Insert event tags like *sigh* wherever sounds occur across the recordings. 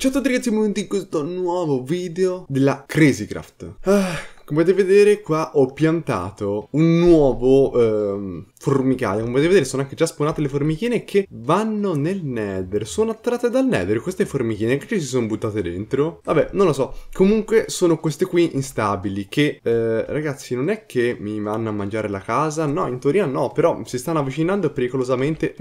Ciao certo, a tutti ragazzi, benvenuti in questo nuovo video della Crazycraft. Ah, come potete vedere qua ho piantato un nuovo ehm, formicaio. Come potete vedere sono anche già spawnate le formichine che vanno nel nether. Sono attratte dal nether queste formichine che ci si sono buttate dentro. Vabbè, non lo so. Comunque sono queste qui instabili che eh, ragazzi non è che mi vanno a mangiare la casa. No, in teoria no, però si stanno avvicinando pericolosamente.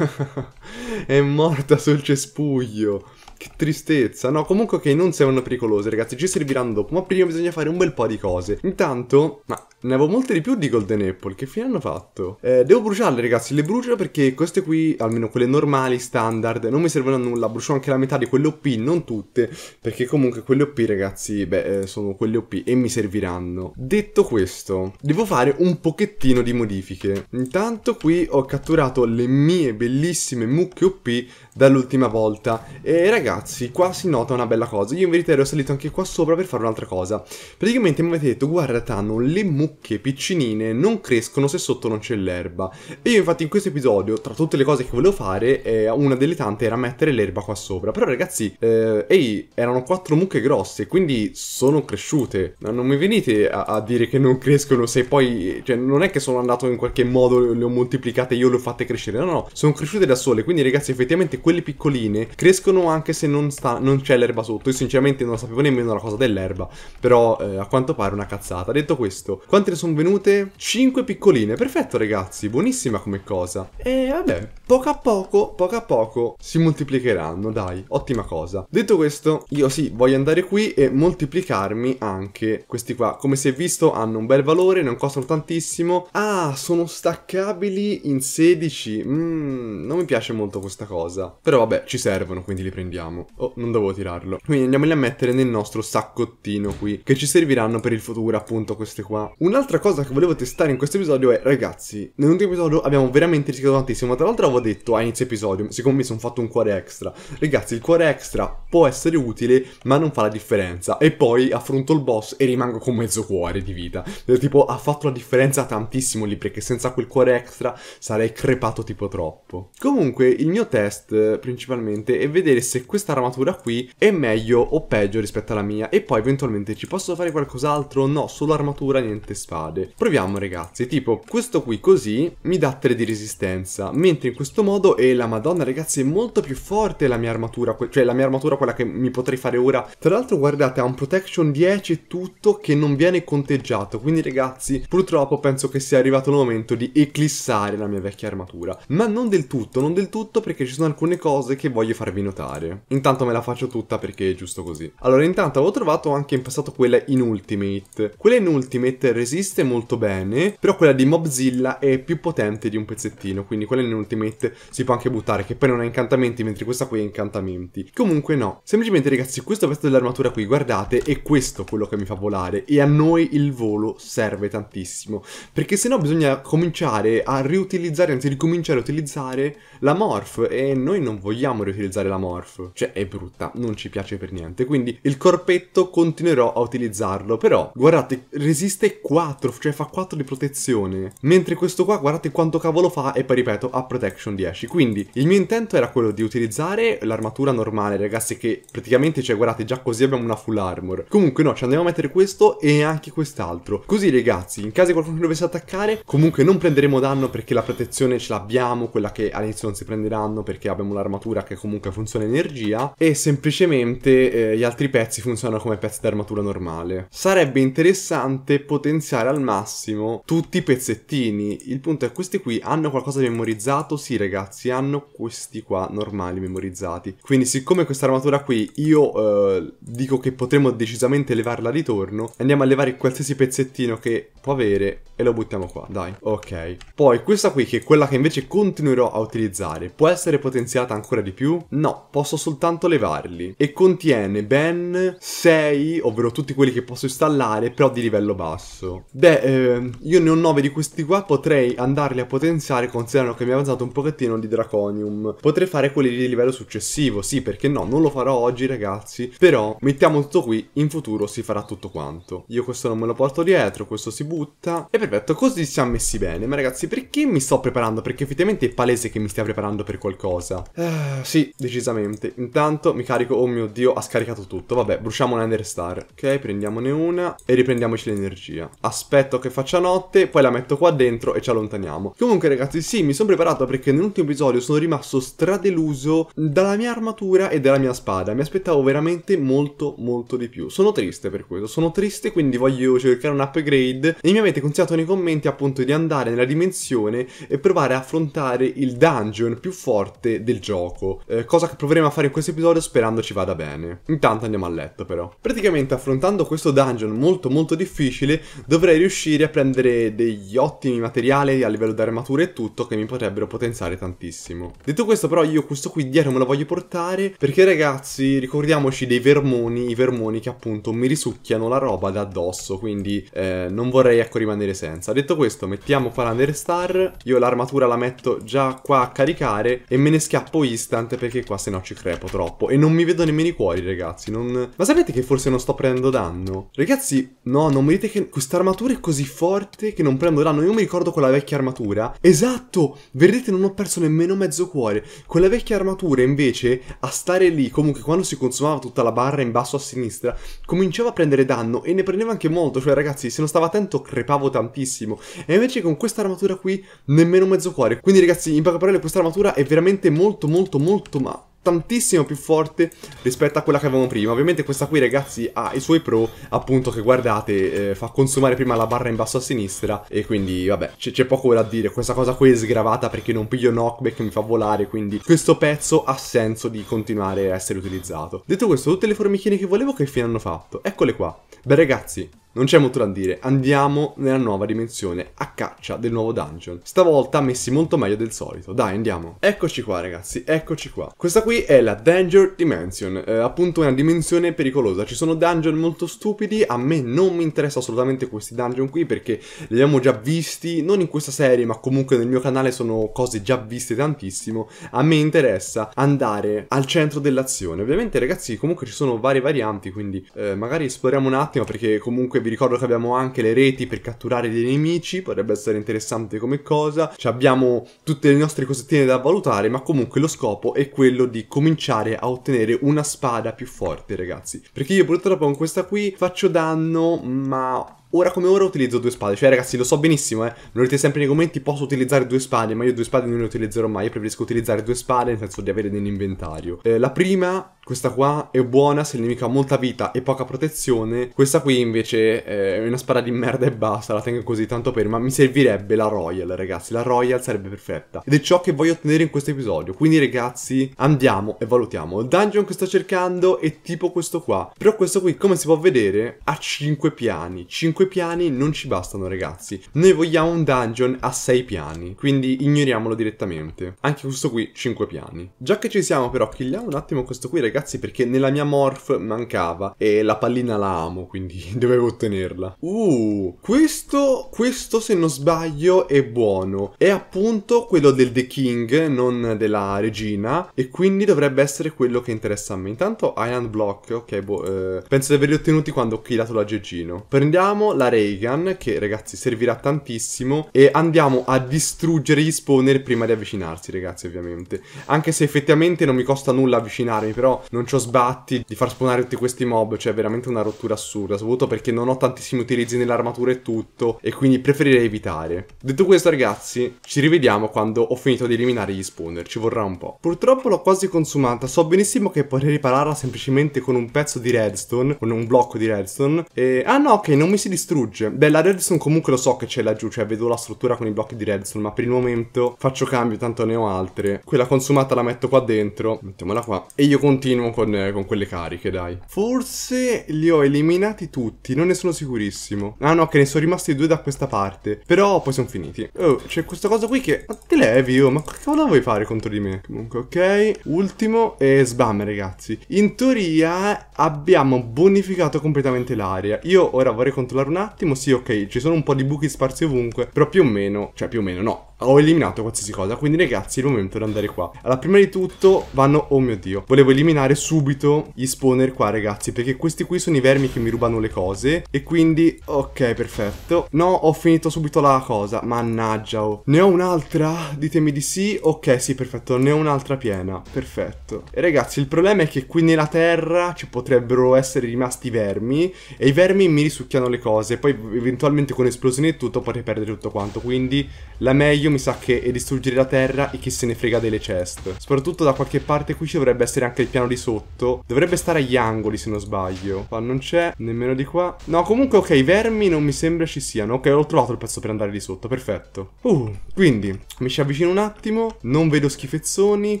*laughs* è morta sul cespuglio. Che tristezza, no? Comunque che okay, non saranno pericolose, ragazzi, ci serviranno dopo, ma prima bisogna fare un bel po' di cose. Intanto, ma ne avevo molte di più di Golden Apple, che fine hanno fatto? Eh, devo bruciarle, ragazzi, le brucio perché queste qui, almeno quelle normali, standard, non mi servono a nulla, brucio anche la metà di quelle OP, non tutte, perché comunque quelle OP, ragazzi, beh, eh, sono quelle OP e mi serviranno. Detto questo, devo fare un pochettino di modifiche. Intanto qui ho catturato le mie bellissime mucche OP dall'ultima volta e ragazzi, ragazzi, qua si nota una bella cosa. Io in verità ero salito anche qua sopra per fare un'altra cosa. Praticamente mi avete detto, guarda Tano, le mucche piccinine non crescono se sotto non c'è l'erba. E io infatti in questo episodio, tra tutte le cose che volevo fare, eh, una delle tante era mettere l'erba qua sopra. Però ragazzi, eh, ehi, erano quattro mucche grosse, quindi sono cresciute. No, non mi venite a, a, dire che non crescono se poi... Cioè, non è che sono andato in qualche modo, le ho moltiplicate e io le ho fatte crescere. No, no, sono cresciute da sole. Quindi ragazzi, effettivamente quelle piccoline crescono anche se se non, sta, non c'è l'erba sotto. Io sinceramente non sapevo nemmeno la cosa dell'erba, però eh, a quanto pare una cazzata. Detto questo, quante ne sono venute? 5 piccoline, perfetto ragazzi, buonissima come cosa. E vabbè, poco a poco, poco a poco si moltiplicheranno, dai, ottima cosa. Detto questo, io sì, voglio andare qui e moltiplicarmi anche questi qua. Come si è visto hanno un bel valore, non costano tantissimo. Ah, sono staccabili in 16, mm, non mi piace molto questa cosa. Però vabbè, ci servono, quindi li prendiamo tiriamo. Oh, non devo tirarlo. Quindi andiamoli a mettere nel nostro saccottino qui, che ci serviranno per il futuro appunto queste qua. Un'altra cosa che volevo testare in questo episodio è, ragazzi, nell'ultimo episodio abbiamo veramente rischiato tantissimo. Tra l'altro avevo detto a inizio episodio, siccome mi sono fatto un cuore extra. Ragazzi, il cuore extra può essere utile, ma non fa la differenza. E poi affronto il boss e rimango con mezzo cuore di vita. Cioè, tipo, ha fatto la differenza tantissimo lì, perché senza quel cuore extra sarei crepato tipo troppo. Comunque, il mio test eh, principalmente è vedere se questo questa armatura qui è meglio o peggio rispetto alla mia e poi eventualmente ci posso fare qualcos'altro? No, solo armatura, niente spade. Proviamo ragazzi, tipo questo qui così mi dà 3 di resistenza, mentre in questo modo è la madonna ragazzi è molto più forte la mia armatura, cioè la mia armatura quella che mi potrei fare ora. Tra l'altro guardate ha un protection 10 e tutto che non viene conteggiato, quindi ragazzi purtroppo penso che sia arrivato il momento di eclissare la mia vecchia armatura. Ma non del tutto, non del tutto perché ci sono alcune cose che voglio farvi notare. Intanto me la faccio tutta perché è giusto così. Allora, intanto avevo trovato anche in passato quella in Ultimate. Quella in Ultimate resiste molto bene, però quella di Mobzilla è più potente di un pezzettino, quindi quella in Ultimate si può anche buttare, che poi non ha incantamenti, mentre questa qui ha incantamenti. Comunque no. Semplicemente, ragazzi, questo pezzo dell'armatura qui, guardate, è questo quello che mi fa volare, e a noi il volo serve tantissimo, perché se no bisogna cominciare a riutilizzare, anzi ricominciare a utilizzare la morph, e noi non vogliamo riutilizzare la morph cioè è brutta, non ci piace per niente, quindi il corpetto continuerò a utilizzarlo, però guardate, resiste 4, cioè fa 4 di protezione, mentre questo qua guardate quanto cavolo fa e poi ripeto ha protection 10, quindi il mio intento era quello di utilizzare l'armatura normale ragazzi che praticamente cioè guardate già così abbiamo una full armor, comunque no ci andiamo a mettere questo e anche quest'altro, così ragazzi in caso qualcuno dovesse attaccare comunque non prenderemo danno perché la protezione ce l'abbiamo, quella che all'inizio non si prenderanno perché abbiamo l'armatura che comunque funziona energia energia e semplicemente eh, gli altri pezzi funzionano come pezzi d'armatura normale. Sarebbe interessante potenziare al massimo tutti i pezzettini. Il punto è questi qui hanno qualcosa di memorizzato? Sì ragazzi, hanno questi qua normali memorizzati. Quindi siccome questa armatura qui io eh, dico che potremmo decisamente levarla di torno, andiamo a levare qualsiasi pezzettino che può avere e lo buttiamo qua, dai. Ok. Poi questa qui che è quella che invece continuerò a utilizzare, può essere potenziata ancora di più? No, posso solo soltanto levarli e contiene ben 6, ovvero tutti quelli che posso installare, però di livello basso. Beh, eh, io ne ho 9 di questi qua, potrei andarli a potenziare considerando che mi è avanzato un pochettino di Draconium. Potrei fare quelli di livello successivo, sì, perché no, non lo farò oggi ragazzi, però mettiamo tutto qui, in futuro si farà tutto quanto. Io questo non me lo porto dietro, questo si butta, e perfetto, così siamo messi bene. Ma ragazzi, perché mi sto preparando? Perché effettivamente è palese che mi stia preparando per qualcosa. Uh, sì, decisamente. Intanto mi carico, oh mio dio, ha scaricato tutto. Vabbè, bruciamo un Ender Star. Ok, prendiamone una e riprendiamoci l'energia. Aspetto che faccia notte, poi la metto qua dentro e ci allontaniamo. Comunque ragazzi, sì, mi sono preparato perché nell'ultimo episodio sono rimasto stradeluso dalla mia armatura e dalla mia spada. Mi aspettavo veramente molto, molto di più. Sono triste per questo, sono triste, quindi voglio cercare un upgrade e mi avete consigliato nei commenti appunto di andare nella dimensione e provare a affrontare il dungeon più forte del gioco. Eh, cosa che proveremo a fare questo episodio sperando ci vada bene. Intanto andiamo a letto però. Praticamente affrontando questo dungeon molto molto difficile dovrei riuscire a prendere degli ottimi materiali a livello di armature e tutto che mi potrebbero potenziare tantissimo. Detto questo però io questo qui dietro me lo voglio portare perché ragazzi ricordiamoci dei vermoni, i vermoni che appunto mi risucchiano la roba da addosso quindi eh, non vorrei ecco rimanere senza. Detto questo mettiamo qua l'Under Star, io l'armatura la metto già qua a caricare e me ne schiappo instant perché qua se no ci crepo crepo troppo e non mi vedo nemmeno i cuori, ragazzi. Non... Ma sapete che forse non sto prendendo danno? Ragazzi, no, non mi dite che questa armatura è così forte che non prendo danno. Io mi ricordo quella vecchia armatura. Esatto! Vedete, non ho perso nemmeno mezzo cuore. Quella vecchia armatura, invece, a stare lì, comunque quando si consumava tutta la barra in basso a sinistra, cominciava a prendere danno e ne prendeva anche molto. Cioè, ragazzi, se non stavo attento crepavo tantissimo. E invece con questa armatura qui, nemmeno mezzo cuore. Quindi, ragazzi, in poche parole, questa armatura è veramente molto, molto, molto, ma tantissimo più forte rispetto a quella che avevamo prima. Ovviamente questa qui, ragazzi, ha i suoi pro, appunto che guardate, eh, fa consumare prima la barra in basso a sinistra e quindi, vabbè, c'è poco da dire. Questa cosa qui è sgravata perché non piglio knockback, e mi fa volare, quindi questo pezzo ha senso di continuare a essere utilizzato. Detto questo, tutte le formichine che volevo che fine hanno fatto? Eccole qua. Beh, ragazzi, non c'è molto da dire, andiamo nella nuova dimensione a caccia del nuovo dungeon. Stavolta messi molto meglio del solito, dai andiamo. Eccoci qua ragazzi, eccoci qua. Questa qui è la Danger Dimension, eh, appunto una dimensione pericolosa. Ci sono dungeon molto stupidi, a me non mi interessa assolutamente questi dungeon qui perché li abbiamo già visti, non in questa serie ma comunque nel mio canale sono cose già viste tantissimo. A me interessa andare al centro dell'azione. Ovviamente ragazzi comunque ci sono varie varianti quindi eh, magari esploriamo un attimo perché comunque vi ricordo che abbiamo anche le reti per catturare dei nemici, potrebbe essere interessante come cosa. Ci abbiamo tutte le nostre cosettine da valutare, ma comunque lo scopo è quello di cominciare a ottenere una spada più forte, ragazzi. Perché io purtroppo con questa qui faccio danno, ma Ora come ora utilizzo due spade, cioè ragazzi lo so benissimo, eh. Lo dite sempre nei commenti, posso utilizzare due spade, ma io due spade non le utilizzerò mai. Io preferisco utilizzare due spade, nel senso di avere nell'inventario. Eh, la prima, questa qua, è buona se il nemico ha molta vita e poca protezione. Questa qui invece eh, è una spada di merda e basta, la tengo così tanto per, ma mi servirebbe la Royal, ragazzi. La Royal sarebbe perfetta. Ed è ciò che voglio ottenere in questo episodio. Quindi ragazzi, andiamo e valutiamo. Il dungeon che sto cercando è tipo questo qua. Però questo qui, come si può vedere, ha 5 piani. 5 5 piani non ci bastano ragazzi, noi vogliamo un dungeon a 6 piani, quindi ignoriamolo direttamente. Anche questo qui 5 piani. Già che ci siamo però, killiamo un attimo questo qui ragazzi perché nella mia morph mancava e la pallina la amo, quindi *laughs* dovevo ottenerla. Uh, questo, questo se non sbaglio è buono, è appunto quello del The King, non della regina, e quindi dovrebbe essere quello che interessa a me. Intanto iron Block, ok, boh, eh, penso di averli ottenuti quando ho killato la l'aggeggino. Prendiamo la Reagan, che ragazzi servirà tantissimo, e andiamo a distruggere gli spawner prima di avvicinarsi, ragazzi, ovviamente. Anche se effettivamente non mi costa nulla avvicinarmi, però non ho sbatti di far spawnare tutti questi mob, cioè è veramente una rottura assurda, soprattutto perché non ho tantissimi utilizzi nell'armatura e tutto, e quindi preferirei evitare. Detto questo, ragazzi, ci rivediamo quando ho finito di eliminare gli spawner, ci vorrà un po'. Purtroppo l'ho quasi consumata, so benissimo che potrei ripararla semplicemente con un pezzo di redstone, con un blocco di redstone, e... Ah no, ok, non mi si distrugge distrugge. Beh, la redstone comunque lo so che c'è laggiù, cioè vedo la struttura con i blocchi di redstone, ma per il momento faccio cambio, tanto ne ho altre. Quella consumata la metto qua dentro, mettiamola qua, e io continuo con, eh, con quelle cariche, dai. Forse li ho eliminati tutti, non ne sono sicurissimo. Ah no, che ne sono rimasti due da questa parte, però poi sono finiti. Oh, c'è questa cosa qui che... Ma te levi, oh, ma che cosa vuoi fare contro di me? Comunque, ok, ultimo e sbam, ragazzi. In teoria abbiamo bonificato completamente l'area. Io ora vorrei controllare un attimo, sì ok, ci sono un po' di buchi sparsi ovunque, però più o meno, cioè più o meno no, ho eliminato qualsiasi cosa, quindi ragazzi è il momento di andare qua. Allora, prima di tutto vanno, oh mio Dio, volevo eliminare subito gli spawner qua, ragazzi, perché questi qui sono i vermi che mi rubano le cose, e quindi, ok, perfetto. No, ho finito subito la cosa, mannaggia, oh. Ne ho un'altra? Ditemi di sì, ok, sì, perfetto, ne ho un'altra piena, perfetto. E ragazzi, il problema è che qui nella terra ci potrebbero essere rimasti i vermi, e i vermi mi risucchiano le cose, poi eventualmente con esplosioni e tutto potrei perdere tutto quanto, quindi la meglio mi sa che è distruggere la terra e chi se ne frega delle chest. Soprattutto da qualche parte qui ci dovrebbe essere anche il piano di sotto. Dovrebbe stare agli angoli se non sbaglio. Qua non c'è, nemmeno di qua. No, comunque ok, i vermi non mi sembra ci siano. Ok, ho trovato il pezzo per andare di sotto, perfetto. Uh, quindi, mi ci avvicino un attimo. Non vedo schifezzoni.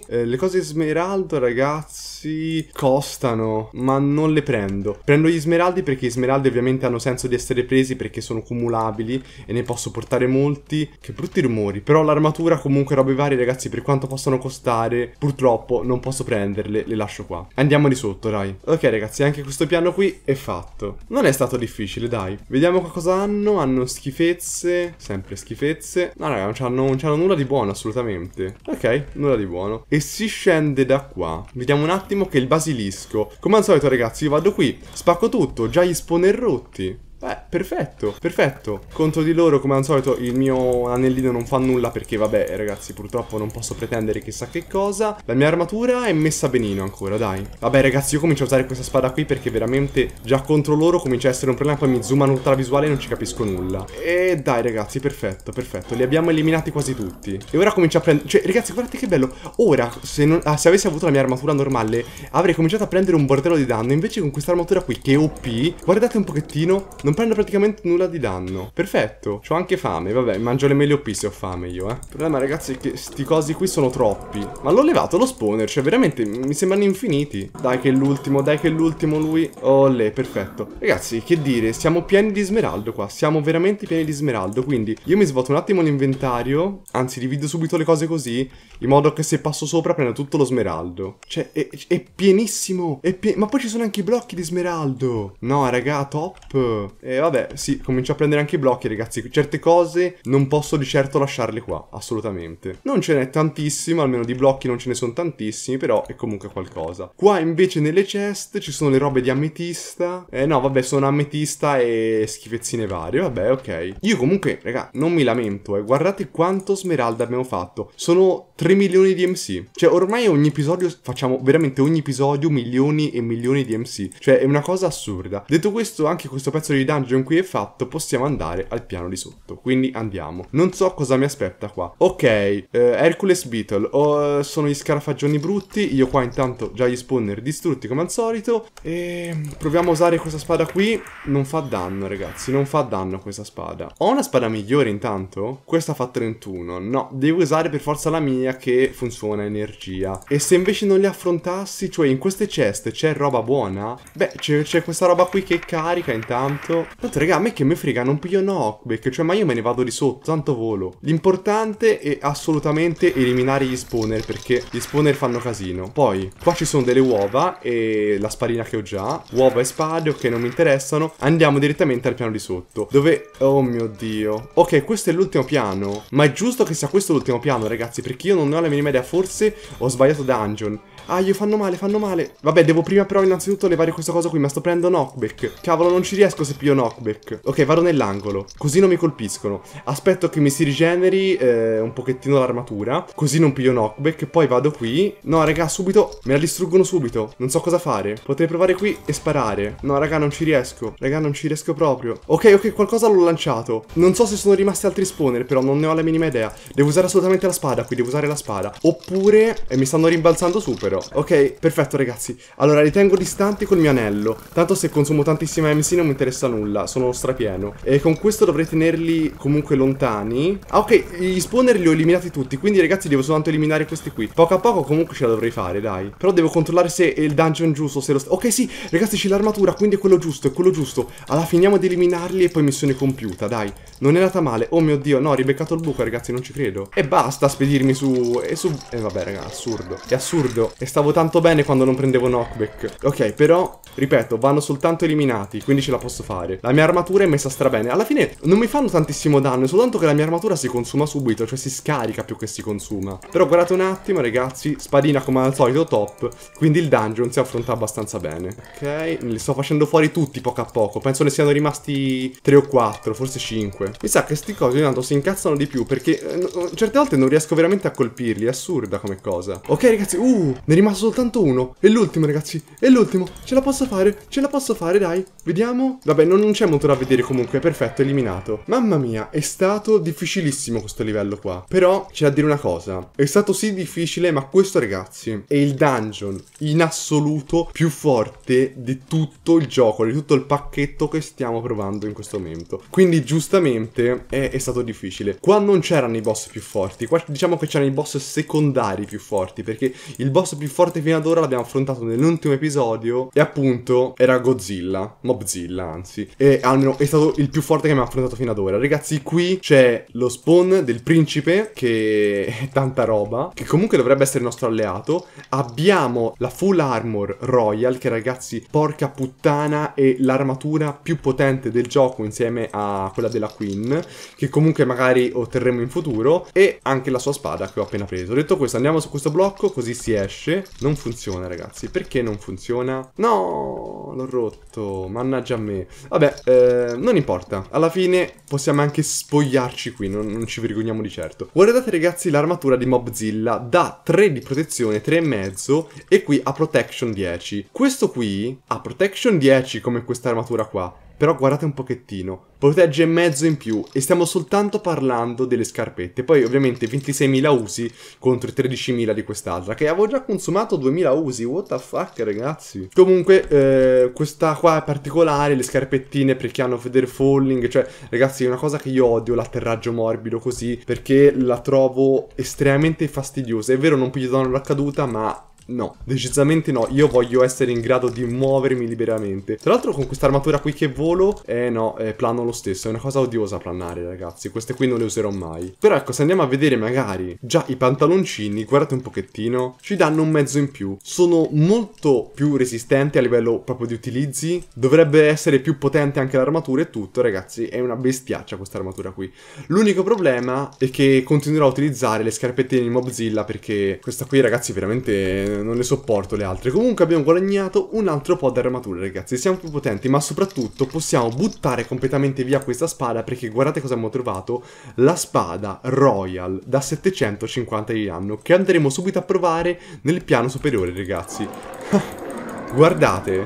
Eh, le cose smeraldo, ragazzi, costano, ma non le prendo. Prendo gli smeraldi perché gli smeraldi ovviamente hanno senso di essere presi perché sono cumulabili e ne posso portare molti. Che brutti rumori migliori. Però l'armatura, comunque robe varie, ragazzi, per quanto possano costare, purtroppo non posso prenderle, le lascio qua. Andiamo di sotto, dai. Ok, ragazzi, anche questo piano qui è fatto. Non è stato difficile, dai. Vediamo cosa hanno. Hanno schifezze, sempre schifezze. No, raga, non c'hanno nulla di buono, assolutamente. Ok, nulla di buono. E si scende da qua. Vediamo un attimo che il basilisco. Come al solito, ragazzi, io vado qui, spacco tutto, già gli spawner rotti. Beh, perfetto, perfetto. Contro di loro, come al solito, il mio anellino non fa nulla perché, vabbè, ragazzi, purtroppo non posso pretendere chissà che cosa. La mia armatura è messa benino ancora, dai. Vabbè, ragazzi, io comincio a usare questa spada qui perché veramente già contro loro comincia a essere un problema. Poi mi zoomano tutta la visuale e non ci capisco nulla. E dai, ragazzi, perfetto, perfetto. Li abbiamo eliminati quasi tutti. E ora comincio a prendere... Cioè, ragazzi, guardate che bello. Ora, se, non... ah, se avessi avuto la mia armatura normale, avrei cominciato a prendere un bordello di danno. Invece con questa armatura qui, che è OP, guardate un pochettino... Non non prendo praticamente nulla di danno. Perfetto. Ho anche fame. Vabbè, mangio le mele OP se ho fame io, eh. Il problema, ragazzi, è che sti cosi qui sono troppi. Ma l'ho levato lo spawner. Cioè, veramente, mi sembrano infiniti. Dai che è l'ultimo, dai che è l'ultimo lui. Olè, perfetto. Ragazzi, che dire, siamo pieni di smeraldo qua. Siamo veramente pieni di smeraldo. Quindi, io mi svuoto un attimo l'inventario. Anzi, divido subito le cose così. In modo che se passo sopra prendo tutto lo smeraldo. Cioè, è, è pienissimo. È pie Ma poi ci sono anche i blocchi di smeraldo. No, raga, top. E vabbè, sì, comincio a prendere anche i blocchi, ragazzi. Certe cose non posso di certo lasciarle qua, assolutamente. Non ce n'è tantissimo, almeno di blocchi non ce ne sono tantissimi, però è comunque qualcosa. Qua invece nelle chest ci sono le robe di ametista. Eh no, vabbè, sono ametista e schifezzine varie, vabbè, ok. Io comunque, raga, non mi lamento, eh. Guardate quanto smeralda abbiamo fatto. Sono 3 milioni di MC. Cioè, ormai ogni episodio, facciamo veramente ogni episodio milioni e milioni di MC. Cioè, è una cosa assurda. Detto questo, anche questo pezzo di dungeon qui è fatto, possiamo andare al piano di sotto. Quindi andiamo. Non so cosa mi aspetta qua. Ok, eh, Hercules Beetle. Oh, sono gli scarafaggioni brutti. Io qua intanto già gli spawner distrutti come al solito. E proviamo a usare questa spada qui. Non fa danno, ragazzi. Non fa danno questa spada. Ho una spada migliore intanto? Questa fa 31. No, devo usare per forza la mia che funziona energia. E se invece non li affrontassi, cioè in queste ceste c'è roba buona? Beh, c'è questa roba qui che carica intanto volo. Tanto raga, a me che mi frega, non piglio no Hawkback, cioè ma io me ne vado di sotto, tanto volo. L'importante è assolutamente eliminare gli spawner, perché gli spawner fanno casino. Poi, qua ci sono delle uova e la sparina che ho già, uova e spade, ok, non mi interessano. Andiamo direttamente al piano di sotto, dove... Oh mio Dio. Ok, questo è l'ultimo piano, ma è giusto che sia questo l'ultimo piano, ragazzi, perché io non ne ho la minima idea, forse ho sbagliato dungeon. Aio, ah, fanno male, fanno male. Vabbè, devo prima però innanzitutto levare questa cosa qui, ma sto prendendo knockback. Cavolo, non ci riesco se piglio knockback. Ok, vado nell'angolo, così non mi colpiscono. Aspetto che mi si rigeneri eh, un pochettino l'armatura, così non piglio knockback. Poi vado qui. No, raga, subito, me la distruggono subito. Non so cosa fare. Potrei provare qui e sparare. No, raga, non ci riesco. Raga, non ci riesco proprio. Ok, ok, qualcosa l'ho lanciato. Non so se sono rimasti altri spawner, però non ne ho la minima idea. Devo usare assolutamente la spada qui, devo usare la spada. Oppure... E mi stanno rimbalzando su, però però. Ok, perfetto ragazzi. Allora, ritengo distanti col mio anello. Tanto se consumo tantissima MC non mi interessa nulla, sono strapieno. E con questo dovrei tenerli comunque lontani. Ah, ok, gli spawner li ho eliminati tutti, quindi ragazzi devo soltanto eliminare questi qui. Poco a poco comunque ce la dovrei fare, dai. Però devo controllare se è il dungeon giusto, se lo... Ok, sì, ragazzi c'è l'armatura, quindi è quello giusto, è quello giusto. Allora finiamo di eliminarli e poi missione compiuta, dai. Non è nata male. Oh mio Dio, no, ho ribeccato il buco, ragazzi, non ci credo. E basta spedirmi su... E su... E vabbè, ragazzi, assurdo. È assurdo. È stavo tanto bene quando non prendevo knockback. Ok, però, ripeto, vanno soltanto eliminati, quindi ce la posso fare. La mia armatura è messa strabene. Alla fine non mi fanno tantissimo danno, è soltanto che la mia armatura si consuma subito, cioè si scarica più che si consuma. Però guardate un attimo, ragazzi, spadina come al solito top, quindi il dungeon si affronta abbastanza bene. Ok, li sto facendo fuori tutti poco a poco, penso ne siano rimasti 3 o 4, forse 5. Mi sa che sti cosi intanto si incazzano di più perché eh, certe volte non riesco veramente a colpirli, è assurda come cosa. Ok ragazzi, uh, ne è rimasto soltanto uno. E l'ultimo, ragazzi. E l'ultimo. Ce la posso fare? Ce la posso fare, dai. Vediamo. Vabbè, non, non c'è molto da vedere comunque. Perfetto, eliminato. Mamma mia, è stato difficilissimo questo livello qua. Però c'è da dire una cosa. È stato sì difficile, ma questo, ragazzi, è il dungeon in assoluto più forte di tutto il gioco, di tutto il pacchetto che stiamo provando in questo momento. Quindi, giustamente, è, è stato difficile. Qua non c'erano i boss più forti. Qua diciamo che c'erano i boss secondari più forti, perché il boss più forte fino ad ora l'abbiamo affrontato nell'ultimo episodio e appunto era Godzilla, Mobzilla anzi, e almeno è stato il più forte che abbiamo affrontato fino ad ora. Ragazzi, qui c'è lo spawn del principe che è tanta roba, che comunque dovrebbe essere il nostro alleato. Abbiamo la full armor royal che ragazzi, porca puttana, è l'armatura più potente del gioco insieme a quella della Queen, che comunque magari otterremo in futuro e anche la sua spada che ho appena preso. Detto questo, andiamo su questo blocco così si esce invece non funziona, ragazzi. Perché non funziona? No, l'ho rotto. Mannaggia a me. Vabbè, eh, non importa. Alla fine possiamo anche spogliarci qui, non, non ci vergogniamo di certo. Guardate, ragazzi, l'armatura di Mobzilla da 3 di protezione, 3,5 e qui ha protection 10. Questo qui ha protection 10 come questa armatura qua però guardate un pochettino, protegge mezzo in più e stiamo soltanto parlando delle scarpette. Poi ovviamente 26.000 usi contro i 13.000 di quest'altra, che avevo già consumato 2.000 usi, what the fuck ragazzi. Comunque eh, questa qua è particolare, le scarpettine perché hanno Feder Falling, cioè ragazzi è una cosa che io odio, l'atterraggio morbido così, perché la trovo estremamente fastidiosa. È vero non piglio danno la caduta, ma No, decisamente no. Io voglio essere in grado di muovermi liberamente. Tra l'altro con questa armatura qui che volo, eh no, eh, plano lo stesso. È una cosa odiosa planare, ragazzi. Queste qui non le userò mai. Però ecco, se andiamo a vedere magari già i pantaloncini, guardate un pochettino, ci danno un mezzo in più. Sono molto più resistenti a livello proprio di utilizzi. Dovrebbe essere più potente anche l'armatura e tutto, ragazzi. È una bestiaccia questa armatura qui. L'unico problema è che continuerò a utilizzare le scarpettine di Mobzilla perché questa qui, ragazzi, veramente non le sopporto le altre. Comunque abbiamo guadagnato un altro po' di armatura, ragazzi. Siamo più potenti, ma soprattutto possiamo buttare completamente via questa spada, perché guardate cosa abbiamo trovato. La spada Royal, da 750 di anno, che andremo subito a provare nel piano superiore, ragazzi. *laughs* guardate,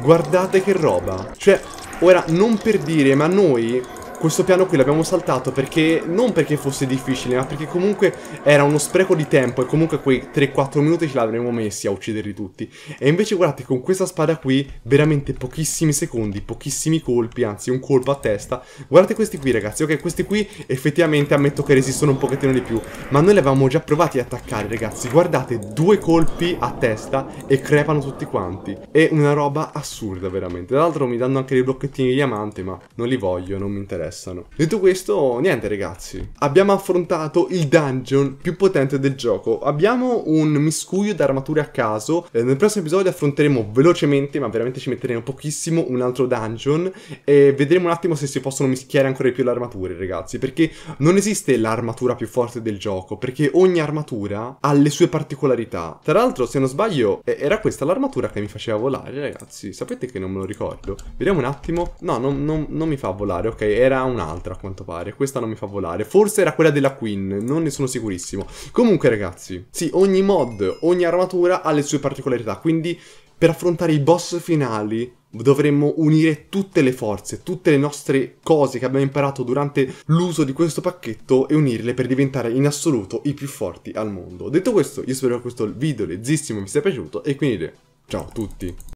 guardate che roba. Cioè, ora, non per dire, ma noi questo piano qui l'abbiamo saltato perché, non perché fosse difficile, ma perché comunque era uno spreco di tempo e comunque quei 3-4 minuti ce l'avremmo messi a ucciderli tutti. E invece guardate, con questa spada qui, veramente pochissimi secondi, pochissimi colpi, anzi un colpo a testa. Guardate questi qui ragazzi, ok, questi qui effettivamente ammetto che resistono un pochettino di più, ma noi li avevamo già provati ad attaccare ragazzi. Guardate, due colpi a testa e crepano tutti quanti. È una roba assurda veramente. Tra l'altro mi danno anche dei blocchettini di diamante, ma non li voglio, non mi interessa interessano. Detto questo, niente ragazzi, abbiamo affrontato il dungeon più potente del gioco. Abbiamo un miscuglio d'armature a caso, eh, nel prossimo episodio affronteremo velocemente, ma veramente ci metteremo pochissimo, un altro dungeon e vedremo un attimo se si possono mischiare ancora di più le armature ragazzi, perché non esiste l'armatura più forte del gioco, perché ogni armatura ha le sue particolarità. Tra l'altro, se non sbaglio, eh, era questa l'armatura che mi faceva volare ragazzi, sapete che non me lo ricordo. Vediamo un attimo, no, non, non, non mi fa volare, ok, era era un'altra a quanto pare. Questa non mi fa volare. Forse era quella della Queen, non ne sono sicurissimo. Comunque ragazzi, sì, ogni mod, ogni armatura ha le sue particolarità, quindi per affrontare i boss finali dovremmo unire tutte le forze, tutte le nostre cose che abbiamo imparato durante l'uso di questo pacchetto e unirle per diventare in assoluto i più forti al mondo. Detto questo, io spero che questo video lezzissimo vi sia piaciuto e quindi ciao a tutti!